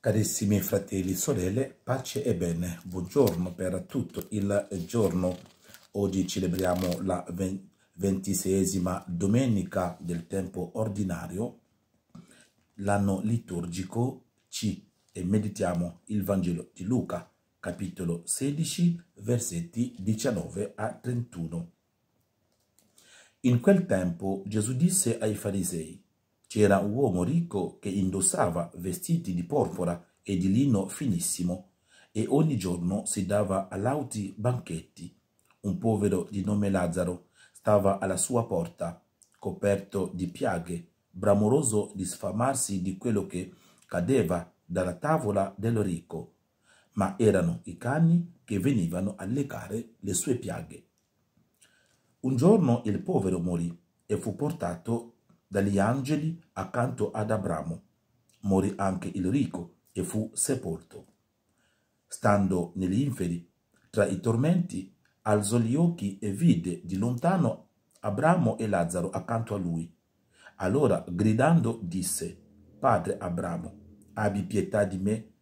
Carissimi fratelli e sorelle, pace e bene, buongiorno per tutto il giorno. Oggi celebriamo la ventiseiesima domenica del tempo ordinario, l'anno liturgico C e meditiamo il Vangelo di Luca, capitolo 16, versetti 19 a 31. In quel tempo Gesù disse ai farisei, c'era un uomo ricco che indossava vestiti di porpora e di lino finissimo e ogni giorno si dava a lauti banchetti. Un povero di nome Lazzaro stava alla sua porta, coperto di piaghe, bramoroso di sfamarsi di quello che cadeva dalla tavola del ricco, ma erano i cani che venivano a legare le sue piaghe. Un giorno il povero morì e fu portato dagli angeli accanto ad Abramo. Morì anche il ricco e fu sepolto. Stando negli inferi, tra i tormenti, alzò gli occhi e vide di lontano Abramo e Lazzaro accanto a lui. Allora, gridando, disse, Padre Abramo, abbi pietà di me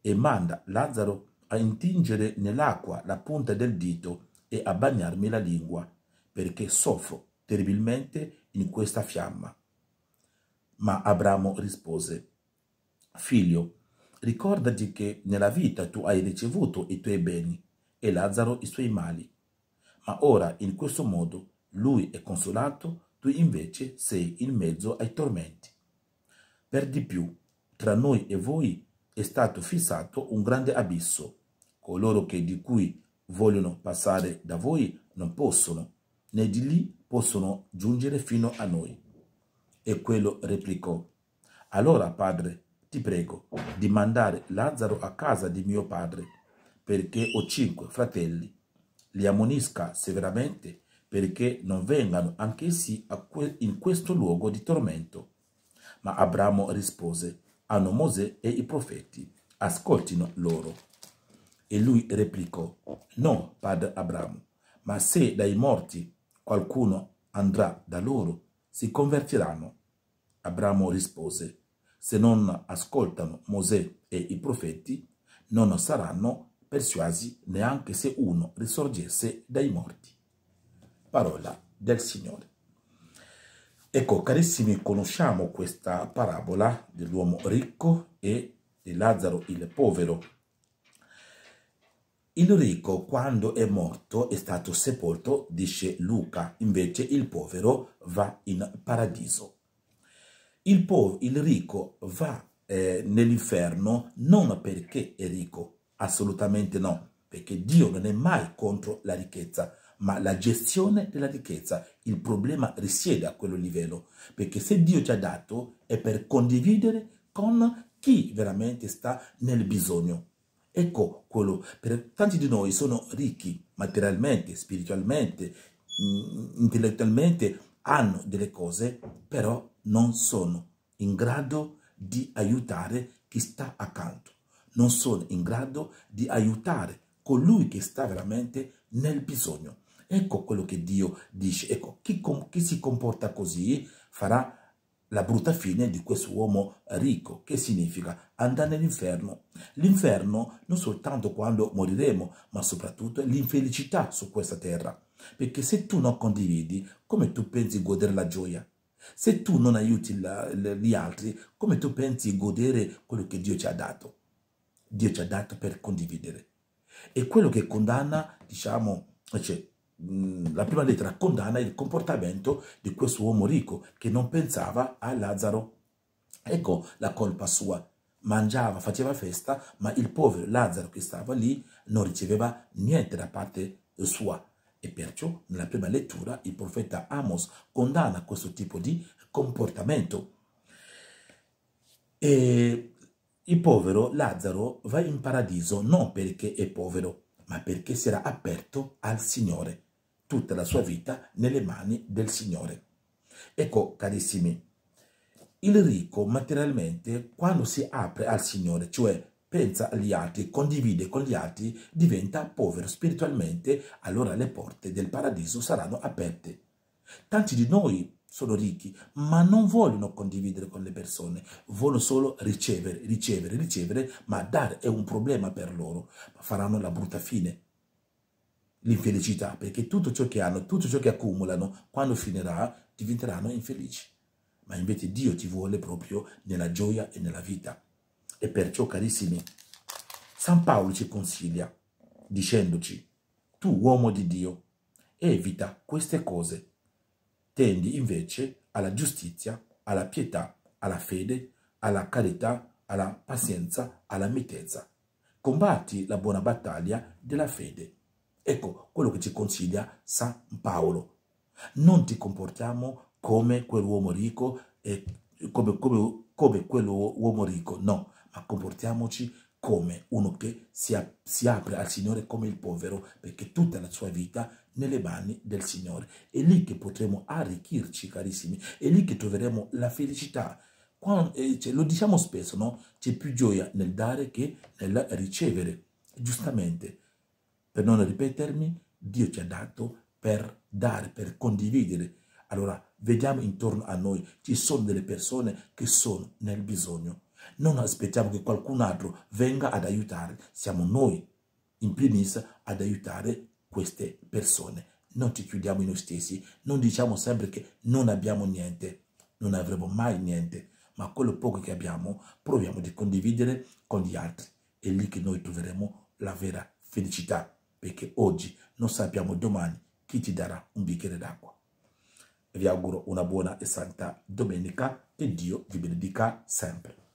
e manda Lazzaro a intingere nell'acqua la punta del dito e a bagnarmi la lingua, perché soffro terribilmente in questa fiamma. Ma Abramo rispose, Figlio, ricordati che nella vita tu hai ricevuto i tuoi beni e Lazzaro i suoi mali, ma ora in questo modo lui è consolato, tu invece sei in mezzo ai tormenti. Per di più, tra noi e voi è stato fissato un grande abisso, coloro che di cui vogliono passare da voi non possono, né di lì possono giungere fino a noi. E quello replicò, allora padre, ti prego di mandare Lazzaro a casa di mio padre, perché ho cinque fratelli, li ammonisca severamente perché non vengano anch'essi que in questo luogo di tormento. Ma Abramo rispose, hanno Mosè e i profeti, ascoltino loro. E lui replicò, no, padre Abramo, ma se dai morti qualcuno andrà da loro, si convertiranno. Abramo rispose, se non ascoltano Mosè e i profeti, non saranno persuasi neanche se uno risorgesse dai morti. Parola del Signore. Ecco, carissimi, conosciamo questa parabola dell'uomo ricco e di Lazzaro il povero il ricco quando è morto è stato sepolto, dice Luca, invece il povero va in paradiso. Il, il ricco va eh, nell'inferno non perché è ricco, assolutamente no, perché Dio non è mai contro la ricchezza, ma la gestione della ricchezza, il problema risiede a quello livello, perché se Dio ci ha dato è per condividere con chi veramente sta nel bisogno. Ecco quello, per tanti di noi sono ricchi materialmente, spiritualmente, mm, intellettualmente, hanno delle cose, però non sono in grado di aiutare chi sta accanto, non sono in grado di aiutare colui che sta veramente nel bisogno. Ecco quello che Dio dice, ecco, chi, chi si comporta così farà la brutta fine di questo uomo ricco, che significa andare nell'inferno. L'inferno non soltanto quando moriremo, ma soprattutto l'infelicità su questa terra. Perché se tu non condividi, come tu pensi di godere la gioia? Se tu non aiuti la, gli altri, come tu pensi di godere quello che Dio ci ha dato? Dio ci ha dato per condividere. E quello che condanna, diciamo, cioè, la prima lettera condanna il comportamento di questo uomo ricco che non pensava a Lazzaro. Ecco la colpa sua. Mangiava, faceva festa, ma il povero Lazzaro che stava lì non riceveva niente da parte sua. E perciò nella prima lettura il profeta Amos condanna questo tipo di comportamento. E il povero Lazzaro va in paradiso non perché è povero, ma perché si era aperto al Signore tutta la sua vita nelle mani del Signore. Ecco, carissimi, il ricco materialmente quando si apre al Signore, cioè pensa agli altri, condivide con gli altri, diventa povero spiritualmente, allora le porte del paradiso saranno aperte. Tanti di noi sono ricchi, ma non vogliono condividere con le persone, vogliono solo ricevere, ricevere, ricevere, ma dare è un problema per loro, faranno la brutta fine l'infelicità, perché tutto ciò che hanno, tutto ciò che accumulano, quando finirà, diventeranno infelici. Ma invece Dio ti vuole proprio nella gioia e nella vita. E perciò, carissimi, San Paolo ci consiglia, dicendoci, tu uomo di Dio, evita queste cose, tendi invece alla giustizia, alla pietà, alla fede, alla carità, alla pazienza, alla mitezza. Combatti la buona battaglia della fede Ecco quello che ci consiglia San Paolo. Non ti comportiamo come quell'uomo ricco e come, come, come quell'uomo ricco, no, ma comportiamoci come uno che si, si, apre al Signore come il povero, perché tutta la sua vita nelle mani del Signore. È lì che potremo arricchirci, carissimi, è lì che troveremo la felicità. Quando, eh, cioè, lo diciamo spesso, no? C'è più gioia nel dare che nel ricevere, giustamente per non ripetermi, Dio ci ha dato per dare, per condividere. Allora, vediamo intorno a noi, ci sono delle persone che sono nel bisogno. Non aspettiamo che qualcun altro venga ad aiutare, siamo noi in primis ad aiutare queste persone. Non ci chiudiamo in noi stessi, non diciamo sempre che non abbiamo niente, non avremo mai niente, ma quello poco che abbiamo proviamo di condividere con gli altri. È lì che noi troveremo la vera felicità perché oggi non sappiamo domani chi ti darà un bicchiere d'acqua. Vi auguro una buona e santa domenica e Dio vi benedica sempre.